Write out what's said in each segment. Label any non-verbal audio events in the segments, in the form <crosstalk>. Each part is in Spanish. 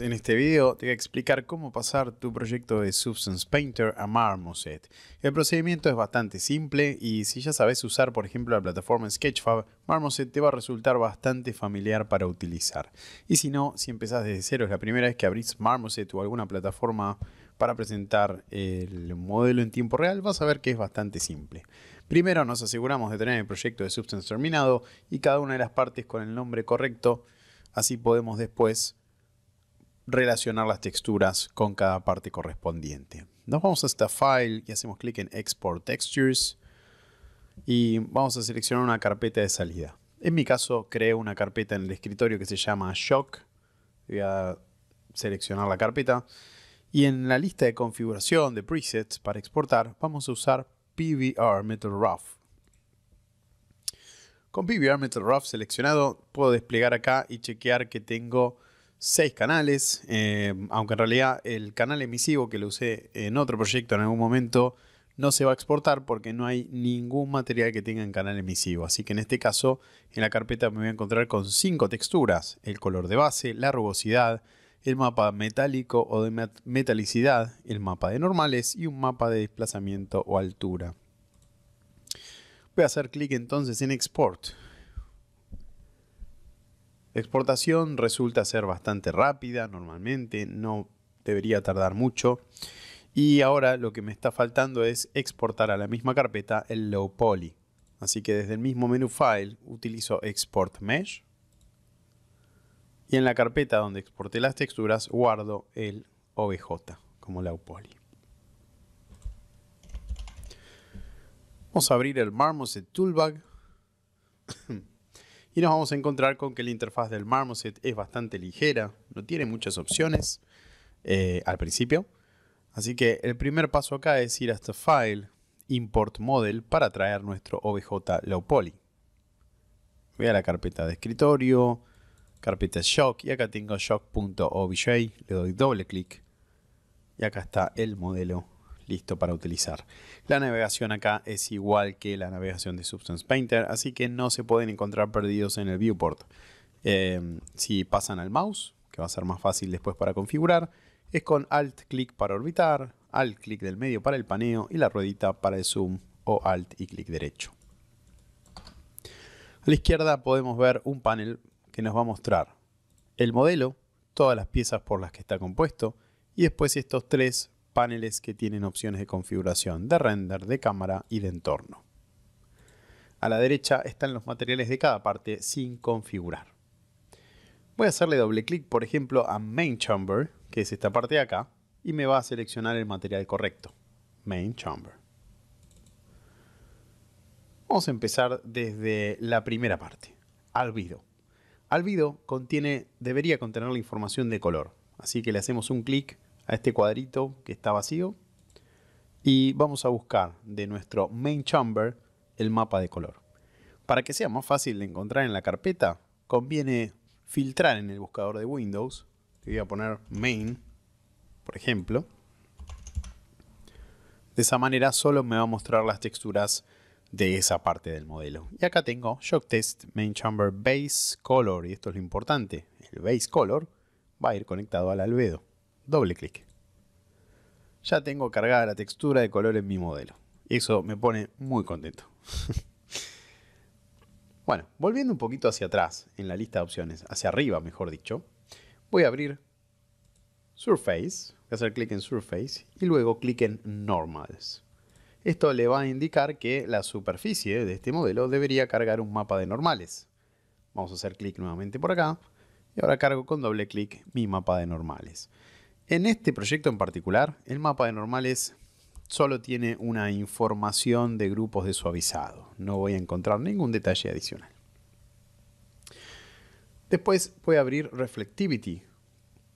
En este video te voy a explicar cómo pasar tu proyecto de Substance Painter a Marmoset. El procedimiento es bastante simple y si ya sabes usar por ejemplo la plataforma Sketchfab, Marmoset te va a resultar bastante familiar para utilizar. Y si no, si empezás desde cero, es la primera vez que abrís Marmoset o alguna plataforma para presentar el modelo en tiempo real, vas a ver que es bastante simple. Primero nos aseguramos de tener el proyecto de Substance terminado y cada una de las partes con el nombre correcto, así podemos después relacionar las texturas con cada parte correspondiente. Nos vamos a esta File y hacemos clic en Export Textures y vamos a seleccionar una carpeta de salida. En mi caso creé una carpeta en el escritorio que se llama Shock. Voy a seleccionar la carpeta y en la lista de configuración de presets para exportar vamos a usar PBR Metal Rough. Con PBR Metal Rough seleccionado puedo desplegar acá y chequear que tengo seis canales, eh, aunque en realidad el canal emisivo que lo usé en otro proyecto en algún momento no se va a exportar porque no hay ningún material que tenga en canal emisivo. Así que en este caso en la carpeta me voy a encontrar con cinco texturas, el color de base, la rugosidad, el mapa metálico o de metalicidad, el mapa de normales y un mapa de desplazamiento o altura. Voy a hacer clic entonces en export exportación resulta ser bastante rápida normalmente, no debería tardar mucho. Y ahora lo que me está faltando es exportar a la misma carpeta el low poly. Así que desde el mismo menú File utilizo Export Mesh. Y en la carpeta donde exporté las texturas guardo el OBJ como low poly. Vamos a abrir el Marmoset Toolbag. <coughs> <coughs> y nos vamos a encontrar con que la interfaz del Marmoset es bastante ligera, no tiene muchas opciones eh, al principio. Así que el primer paso acá es ir hasta este File, Import Model para traer nuestro OBJ Low Poly. Voy a la carpeta de escritorio, carpeta Shock y acá tengo shock.obj, le doy doble clic y acá está el modelo listo para utilizar. La navegación acá es igual que la navegación de Substance Painter, así que no se pueden encontrar perdidos en el viewport. Em, si pasan al mouse, que va a ser más fácil después para configurar, es con alt clic para orbitar, alt clic del medio para el paneo y la ruedita para el zoom o alt y clic derecho. A la izquierda podemos ver un panel que nos va a mostrar el modelo, todas las piezas por las que está compuesto y después estos tres paneles que tienen opciones de configuración de render, de cámara y de entorno. A la derecha están los materiales de cada parte sin configurar. Voy a hacerle doble clic, por ejemplo, a Main Chamber, que es esta parte de acá, y me va a seleccionar el material correcto, Main Chamber. Vamos a empezar desde la primera parte, albido. Albido contiene, debería contener la información de color, así que le hacemos un clic a este cuadrito que está vacío y vamos a buscar de nuestro main chamber el mapa de color. Para que sea más fácil de encontrar en la carpeta, conviene filtrar en el buscador de Windows. Le voy a poner main, por ejemplo. De esa manera solo me va a mostrar las texturas de esa parte del modelo. Y acá tengo Shock Test Main Chamber Base Color, y esto es lo importante, el Base Color va a ir conectado al albedo doble clic. Ya tengo cargada la textura de color en mi modelo. Y eso me pone muy contento. <laughs> bueno, volviendo un poquito hacia atrás en la lista de opciones, hacia arriba mejor dicho, voy a abrir Surface, voy a hacer clic en Surface y luego clic en Normals. Esto le va a indicar que la superficie de este modelo debería cargar un mapa de normales. Vamos a hacer clic nuevamente por acá y ahora cargo con doble clic mi mapa de normales. En este proyecto en particular, el mapa de normales solo tiene una información de grupos de suavizado. No voy a encontrar ningún detalle adicional. Después voy a abrir Reflectivity.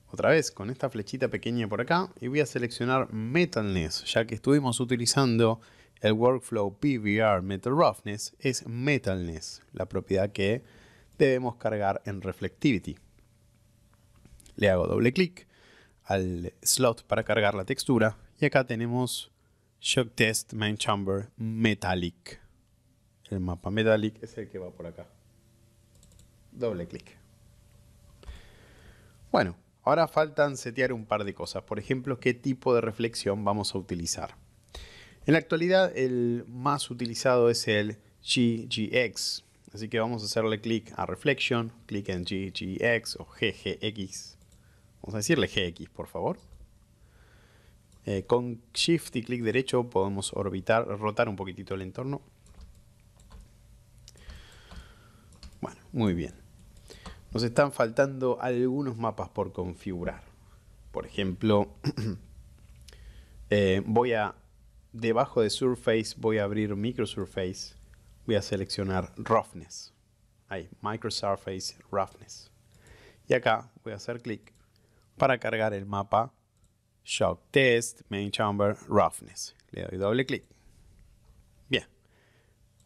Otra vez con esta flechita pequeña por acá y voy a seleccionar Metalness, ya que estuvimos utilizando el workflow PVR Metal Roughness, es Metalness, la propiedad que debemos cargar en Reflectivity. Le hago doble clic al slot para cargar la textura. Y acá tenemos Shock Test Main Chamber Metallic. El mapa Metallic es el que va por acá. Doble clic. Bueno, ahora faltan setear un par de cosas. Por ejemplo, qué tipo de reflexión vamos a utilizar. En la actualidad el más utilizado es el GGX. Así que vamos a hacerle clic a Reflection, clic en GGX o GGX Vamos a decirle GX, por favor. Eh, con Shift y clic derecho podemos orbitar, rotar un poquitito el entorno. Bueno, muy bien. Nos están faltando algunos mapas por configurar. Por ejemplo, <clears throat> eh, voy a, debajo de Surface, voy a abrir Microsurface. Voy a seleccionar Roughness. Ahí, Microsurface Roughness. Y acá voy a hacer clic para cargar el mapa Shock Test, Main Chamber, Roughness. Le doy doble clic. Bien.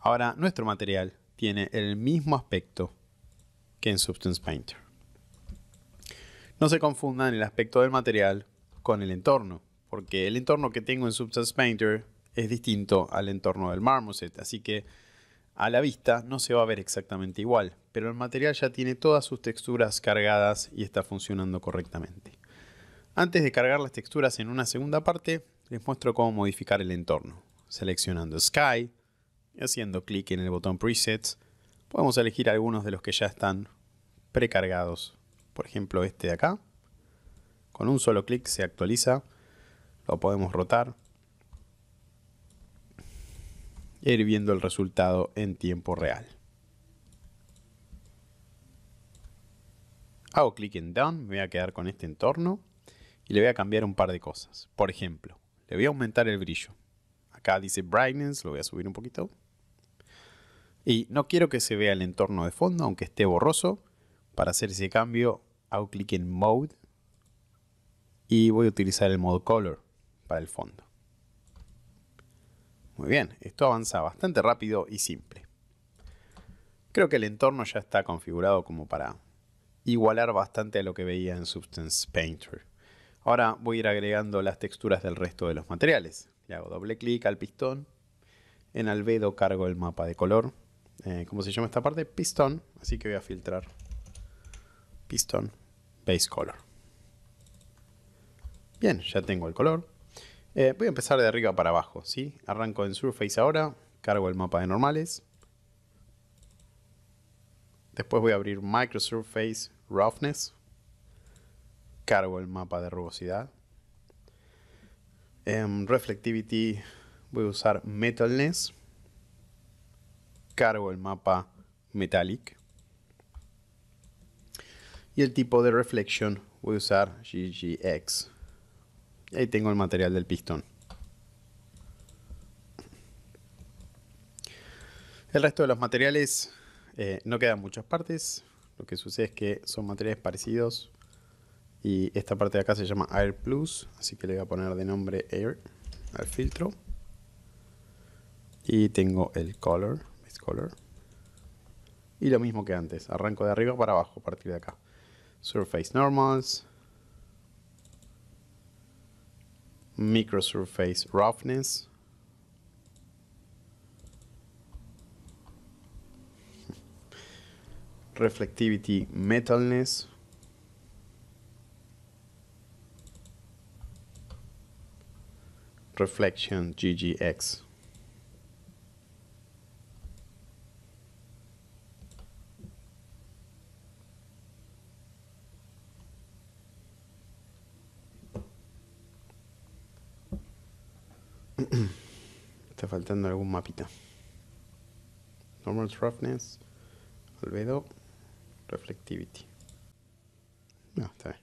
Ahora nuestro material tiene el mismo aspecto que en Substance Painter. No se confundan el aspecto del material con el entorno, porque el entorno que tengo en Substance Painter es distinto al entorno del Marmoset, así que a la vista no se va a ver exactamente igual, pero el material ya tiene todas sus texturas cargadas y está funcionando correctamente. Antes de cargar las texturas en una segunda parte, les muestro cómo modificar el entorno. Seleccionando Sky, haciendo clic en el botón Presets, podemos elegir algunos de los que ya están precargados. Por ejemplo este de acá. Con un solo clic se actualiza. Lo podemos rotar ir viendo el resultado en tiempo real. Hago clic en Down, me voy a quedar con este entorno y le voy a cambiar un par de cosas. Por ejemplo, le voy a aumentar el brillo. Acá dice Brightness, lo voy a subir un poquito. Y no quiero que se vea el entorno de fondo, aunque esté borroso. Para hacer ese cambio, hago clic en Mode y voy a utilizar el modo Color para el fondo. Muy bien, esto avanza bastante rápido y simple. Creo que el entorno ya está configurado como para igualar bastante a lo que veía en Substance Painter. Ahora voy a ir agregando las texturas del resto de los materiales. Le hago doble clic al pistón. En albedo cargo el mapa de color. Eh, ¿Cómo se llama esta parte? Pistón. Así que voy a filtrar pistón base color. Bien, ya tengo el color. Eh, voy a empezar de arriba para abajo, ¿sí? Arranco en Surface ahora, cargo el mapa de normales. Después voy a abrir Microsurface Roughness. Cargo el mapa de rugosidad. En em, Reflectivity voy a usar Metalness. Cargo el mapa Metallic. Y el tipo de Reflection voy a usar GGX. Ahí tengo el material del pistón. El resto de los materiales eh, no quedan muchas partes. Lo que sucede es que son materiales parecidos. Y esta parte de acá se llama Air Plus. Así que le voy a poner de nombre Air al filtro. Y tengo el color, color. Y lo mismo que antes. Arranco de arriba para abajo a partir de acá. Surface Normals. microsurface roughness. reflectivity metalness reflection GGX <clears throat> Está faltando algún mapita. Normal roughness, albedo, reflectivity. No, está bien.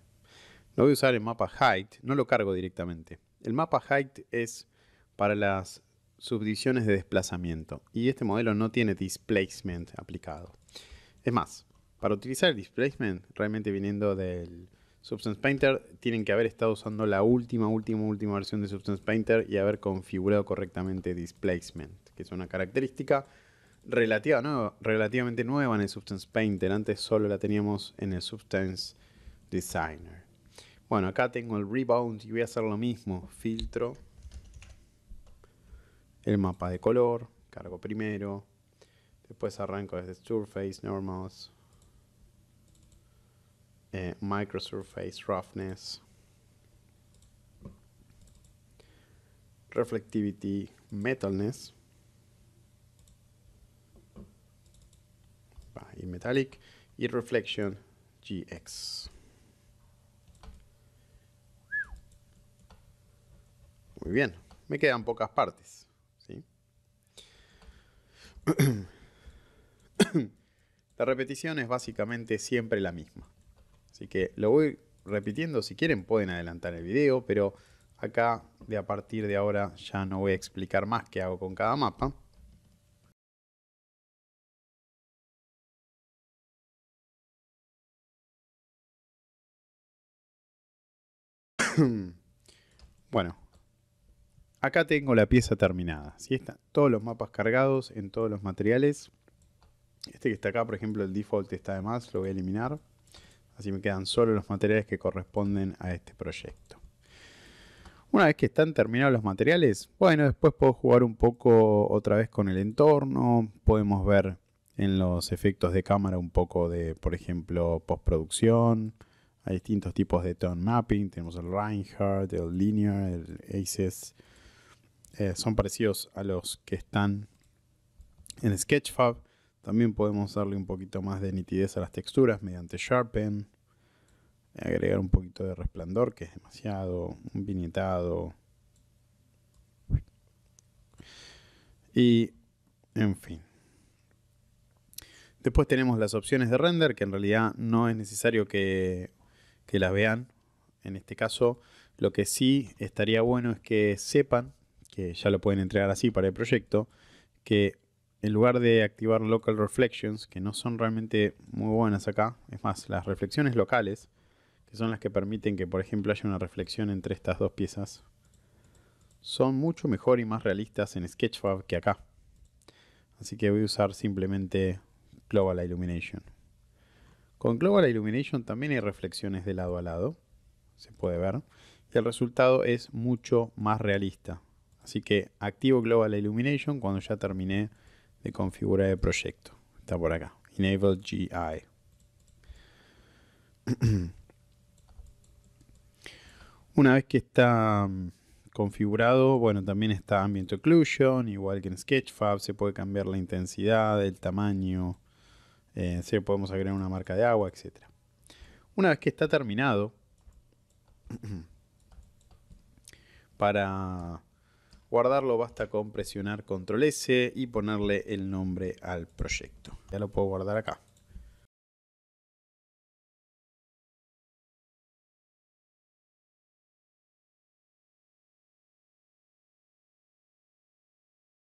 No voy a usar el mapa height, no lo cargo directamente. El mapa height es para las subdivisiones de desplazamiento y este modelo no tiene displacement aplicado. Es más, para utilizar el displacement, realmente viniendo del Substance Painter tienen que haber estado usando la última, última, última versión de Substance Painter y haber configurado correctamente Displacement, que es una característica relativamente nueva en el Substance Painter. Antes solo la teníamos en el Substance Designer. Bueno, acá tengo el Rebound y voy a hacer lo mismo. Filtro, el mapa de color, cargo primero, después arranco desde Surface, Normals, eh, microsurface roughness, reflectivity, metalness, y metallic, y reflection GX. Muy bien, me quedan pocas partes. <coughs> La repetición es básicamente siempre la misma. Así que lo voy repitiendo, si quieren pueden adelantar el video, pero acá de a partir de ahora ya no voy a explicar más qué hago con cada mapa. <clears throat> bueno, acá tengo la pieza terminada. ¿sí? está. todos los mapas cargados en todos los materiales. Este que está acá, por ejemplo, el default está de más, lo voy a eliminar. Así me quedan solo los materiales que corresponden a este proyecto. Una vez que están terminados los materiales, bueno, después puedo jugar un poco otra vez con el entorno. Podemos ver en los efectos de cámara un poco de, por ejemplo, postproducción. Hay distintos tipos de tone mapping. Tenemos el Reinhardt, el Linear, el ACES. Eh, son parecidos a los que están en Sketchfab. También podemos darle un poquito más de nitidez a las texturas mediante Sharpen. Agregar un poquito de resplandor, que es demasiado. Un viñetado. Y, en fin. Después tenemos las opciones de render, que en realidad no es necesario que, que las vean. En este caso, lo que sí estaría bueno es que sepan, que ya lo pueden entregar así para el proyecto, que en lugar de activar local reflections, que no son realmente muy buenas acá, es más, las reflexiones locales, que son las que permiten que, por ejemplo, haya una reflexión entre estas dos piezas, son mucho mejor y más realistas en Sketchfab que acá. Así que voy a usar simplemente Global Illumination. Con Global Illumination también hay reflexiones de lado a lado, se puede ver, y el resultado es mucho más realista. Así que activo Global Illumination cuando ya terminé de configurar el proyecto. Está por acá. Enable GI. <clears throat> Una vez que está mm, configurado, bueno, también está Ambient Occlusion, igual que en Sketchfab, se puede cambiar la intensidad, el tamaño, eh, se podemos agregar una marca de agua, etc. Una vez que está terminado, <clears throat> para Guardarlo basta con presionar control S y ponerle el nombre al proyecto. Ya lo puedo guardar acá.